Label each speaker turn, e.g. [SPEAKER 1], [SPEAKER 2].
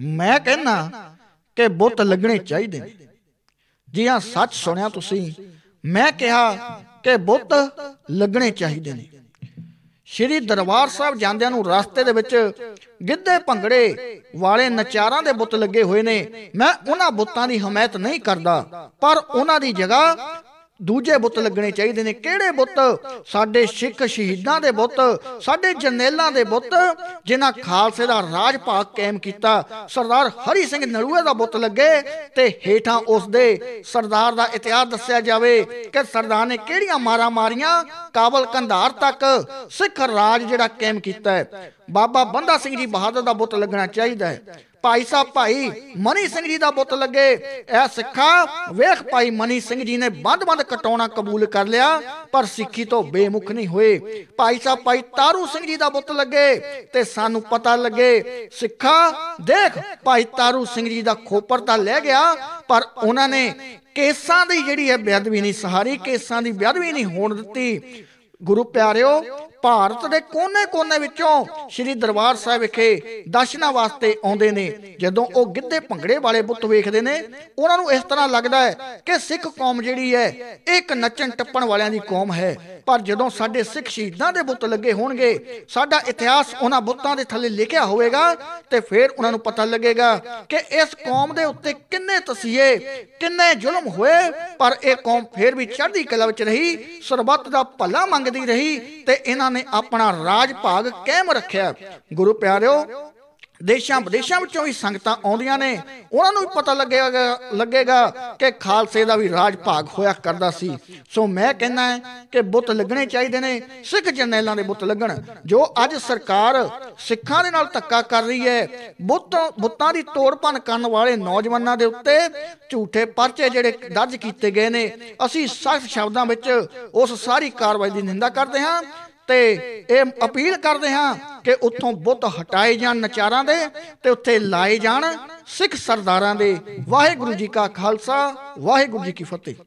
[SPEAKER 1] ਮੈਂ ਕਹਿੰਨਾ ਕਿ ਬੁੱਤ ਲੱਗਣੇ ਚਾਹੀਦੇ ਨੇ ਜੀ ਹਾਂ ਸੱਚ ਸੁਣਿਆ ਤੁਸੀਂ ਮੈਂ ਕਿਹਾ ਕਿ ਬੁੱਤ ਲੱਗਣੇ ਚਾਹੀਦੇ ਨੇ ਸ਼੍ਰੀ ਦਰਬਾਰ ਸਾਹਿਬ ਜਾਂਦਿਆਂ ਨੂੰ ਰਸਤੇ ਦੇ ਵਿੱਚ ਗਿੱਧੇ ਭੰਗੜੇ ਵਾਲੇ ਨਚਾਰਾਂ ਦੇ ਬੁੱਤ ਲੱਗੇ ਹੋਏ ਨੇ ਮੈਂ ਉਹਨਾਂ ਬੁੱਤਾਂ ਦੀ ਹਮਾਇਤ ਨਹੀਂ ਕਰਦਾ ਪਰ ਉਹਨਾਂ ਦੀ ਜਗ੍ਹਾ ਦੂਜੇ ਬੁੱਤ ਲੱਗਣੇ ਚਾਹੀਦੇ ਨੇ ਕਿਹੜੇ ਬੁੱਤ ਸਾਡੇ ਸਿੱਖ ਸ਼ਹੀਦਾਂ ਦੇ ਬੁੱਤ ਸਾਡੇ ਜਨੇਲਾਂ ਦੇ ਬੁੱਤ ਜਿਨ੍ਹਾਂ ਖਾਲਸੇ ਦਾ ਰਾਜ ਭਾਗ ਕਾਇਮ ਕੀਤਾ ਸਰਦਾਰ ਹਰੀ ਸਿੰਘ ਨਲੂਏ ਦਾ ਬੁੱਤ ਲੱਗੇ ਤੇ ਹੇਠਾਂ ਉਸ ਦੇ ਸਰਦਾਰ ਦਾ ਇਤਿਹਾਸ ਦੱਸਿਆ ਜਾਵੇ ਕਿ ਸਰਦਾਰ ਨੇ ਕਿਹੜੀਆਂ ਮਾਰਾਂ ਮਾਰੀਆਂ ਕਾਬਲ ਕੰਧਾਰ ਤੱਕ ਸਿੱਖ ਰਾਜ ਜਿਹੜਾ ਕਾਇਮ ਕੀਤਾ ਹੈ ਬਾਬਾ ਬੰਦਾ ਸਿੰਘ ਜੀ ਬਹਾਦਰ ਦਾ ਬੁੱਤ ਲੱਗਣਾ ਚਾਹੀਦਾ ਹੈ ਭਾਈ ਸਾਹਿਬ ਭਾਈ ਮਨੀ ਸਿੰਘ ਜੀ ਦਾ ਬੁੱਤ ਲੱਗੇ ਇਹ ਸਿੱਖਾ ਵੇਖ ਭਾਈ ਮਨੀ ਸਿੰਘ ਜੀ ਨੇ ਬੰਦ-ਬੰਦ ਕਟਾਉਣਾ ਕਬੂਲ ਕਰ ਲਿਆ ਪਰ ਸਿੱਖੀ ਤੋਂ ਬੇਮੁਖ ਨਹੀਂ ਹੋਏ ਭਾਈ ਸਾਹਿਬ ਭਾਈ ਤਾਰੂ ਸਿੰਘ ਜੀ ਦਾ ਬੁੱਤ ਲੱਗੇ ਤੇ ਸਾਨੂੰ ਪਤਾ ਲੱਗੇ ਸਿੱਖਾ ਦੇਖ ਭਾਈ ਤਾਰੂ ਸਿੰਘ ਜੀ ਦਾ ਖੋਪਰ ਤਾਂ ਲੈ ਗਿਆ ਪਰ ਉਹਨਾਂ ਨੇ ਕੇਸਾਂ ਦੀ ਜਿਹੜੀ ਹੈ ਬੇਅਦਬੀ ਨਹੀਂ ਸਹਾਰੀ ਕੇਸਾਂ ਦੀ ਬੇਅਦਬੀ ਨਹੀਂ ਹੋਣ ਦਿੱਤੀ ਗੁਰੂ ਪਿਆਰਿਓ ਭਾਰਤ ਦੇ ਕੋਨੇ-ਕੋਨੇ ਵਿੱਚੋਂ ਸ੍ਰੀ ਦਰਬਾਰ ਸਾਹਿਬ ਵਿਖੇ ਦਰਸ਼ਨਾਂ ਵਾਸਤੇ ਆਉਂਦੇ ਨੇ ਜਦੋਂ ਉਹ ਗਿੱਧੇ ਭੰਗੜੇ ਵਾਲੇ ਬੁੱਤ ਵੇਖਦੇ ਨੇ ਉਹਨਾਂ ਨੂੰ ਇਸ ਤਰ੍ਹਾਂ ਲੱਗਦਾ ਹੈ ਕਿ ਸਿੱਖ ਕੌਮ ਜਿਹੜੀ ਹੈ ਇੱਕ ਨੱਚਣ ਟੱਪਣ ਵਾਲਿਆਂ ਦੀ ਕੌਮ ਹੈ ਪਰ ਜਦੋਂ ਸਾਡੇ ਸਿੱਖ ਸ਼ਹੀਦਾਂ ਦੇ ਬੁੱਤ ਲੱਗੇ ਹੋਣਗੇ ਸਾਡਾ ਇਤਿਹਾਸ ਉਹਨਾਂ ਬੁੱਤਾਂ ਦੇ ਥੱਲੇ ਲਿਖਿਆ ਹੋਵੇਗਾ ਤੇ ਫਿਰ ਉਹਨਾਂ ਨੂੰ ਪਤਾ ਲੱਗੇਗਾ ਕਿ ਇਸ ਕੌਮ ਦੇ ਉੱਤੇ ਕਿੰਨੇ ਤਸੀਹੇ ਕਿੰਨੇ ਜ਼ੁਲਮ ਹੋਏ ਪਰ ਇਹ ਕੌਮ ਫਿਰ ਵੀ ਚੜ੍ਹਦੀ ਕਲਾ ਵਿੱਚ ਰਹੀ ਸਰਬੱਤ ਦਾ ਭਲਾ ਮੰਗਦੀ ਰਹੀ ਤੇ ਇਹਨਾਂ ਨੇ ਆਪਣਾ ਰਾਜ ਭਾਗ ਕਾਇਮ ਰੱਖਿਆ ਗੁਰੂ ਪਿਆਰਿਓ ਦੇਸ਼ਾਂ ਵਿਦੇਸ਼ਾਂ ਵਿੱਚੋਂ ਵੀ ਸੰਗਤਾਂ ਆਉਂਦੀਆਂ ਨੇ ਉਹਨਾਂ ਨੂੰ ਵੀ ਪਤਾ ਲੱਗੇਗਾ ਲੱਗੇਗਾ ਕਿ ਖਾਲਸੇ ਦਾ ਵੀ ਰਾਜ ਭਾਗ ਹੋਇਆ ਕਰਦਾ ਸੀ ਸੋ ਮੈਂ ਕਹਿੰਦਾ ਕਿ ਬੁੱਤ ਲੱਗਣੇ ਚਾਹੀਦੇ ਨੇ ਸਿੱਖ ਜਰਨੈਲਾਂ ਦੇ ਬੁੱਤ ਲੱਗਣ ਜੋ ਅੱਜ ਸਰਕਾਰ ਸਿੱਖਾਂ ਦੇ ਨਾਲ ਧੱਕਾ ਕਰ ਰਹੀ ਹੈ ਬੁੱਤ ਬੁੱਤਾਂ ਦੀ ਤੋੜਪਨ ਕਰਨ ਵਾਲੇ ਨੌਜਵਾਨਾਂ ਦੇ ਉੱਤੇ ਝੂਠੇ ਪਰਚੇ ਜਿਹੜੇ ਦਰਜ ਕੀਤੇ ਗਏ ਨੇ ਅਸੀਂ ਸਖਤ ਸ਼ਬਦਾਂ ਵਿੱਚ ਉਸ ਸਾਰੀ ਕਾਰਵਾਈ ਦੀ ਨਿੰਦਾ ਕਰਦੇ ਹਾਂ ਤੇ ਇਹ ਅਪੀਲ ਕਰਦੇ ਹਾਂ ਕਿ ਉੱਥੋਂ ਬੁੱਤ ਹਟਾਏ ਜਾਣ ਨਚਾਰਾਂ ਦੇ ਤੇ ਉੱਥੇ ਲਾਏ ਜਾਣ ਸਿੱਖ ਸਰਦਾਰਾਂ ਦੇ ਵਾਹਿਗੁਰੂ ਜੀ ਕਾ ਖਾਲਸਾ ਵਾਹਿਗੁਰੂ ਜੀ ਕੀ ਫਤਿਹ